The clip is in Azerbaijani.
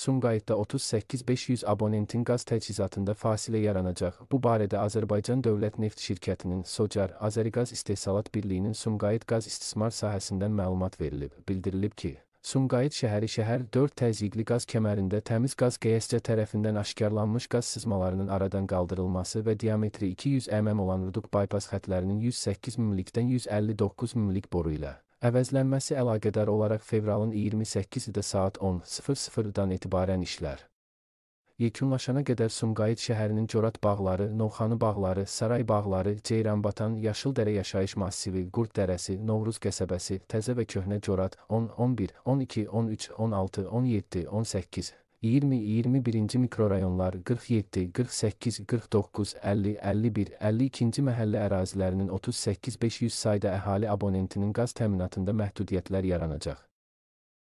Sumqayıtda 38-500 abonentin qaz təchizatında fasilə yaranacaq. Bu barədə Azərbaycan Dövlət Neft Şirkətinin Socar Azəriqaz İstehsalat Birliyinin Sumqayıt qaz istismar sahəsindən məlumat verilib. Bildirilib ki, Sumqayıt şəhəri şəhər 4 təzyiqli qaz kəmərində təmiz qaz QSC tərəfindən aşkarlanmış qaz sızmalarının aradan qaldırılması və diametri 200 mm olan Ruduk baypas xətlərinin 108 mmlikdən 159 mmlik boru ilə əvəzlənməsi əlaqədar olaraq fevralın 28-də saat 10:00-dan etibarən işlər yekunlaşana qədər Sumqayıt şəhərinin Corat bağları, Novxanı bağları, Saray bağları, Ceyranbatan, Yaşıldərə yaşayış massivi, Qurd dərəsi, Novruz qəsəbəsi, təzə və köhnə Corat 10, 11, 12, 13, 16, 17, 18 20-21-ci mikrorayonlar 47, 48, 49, 50, 51, 52-ci məhəllə ərazilərinin 38-500 sayda əhali abonentinin qaz təminatında məhdudiyyətlər yaranacaq.